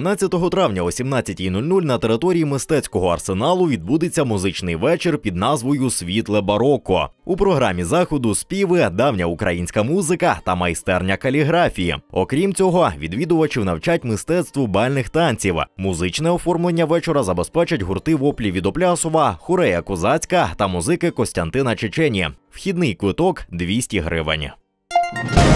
12 травня о 17.00 на території мистецького арсеналу відбудеться музичний вечір під назвою Світле бароко. У програмі заходу співи, давня українська музика та майстерня каліграфії. Окрім цього, відвідувачів навчать мистецтву бальних танців. Музичне оформлення вечора забезпечать гурти воплі від Оплясова, Хурея Козацька та музики Костянтина Чечені. Вхідний квиток 200 гривень.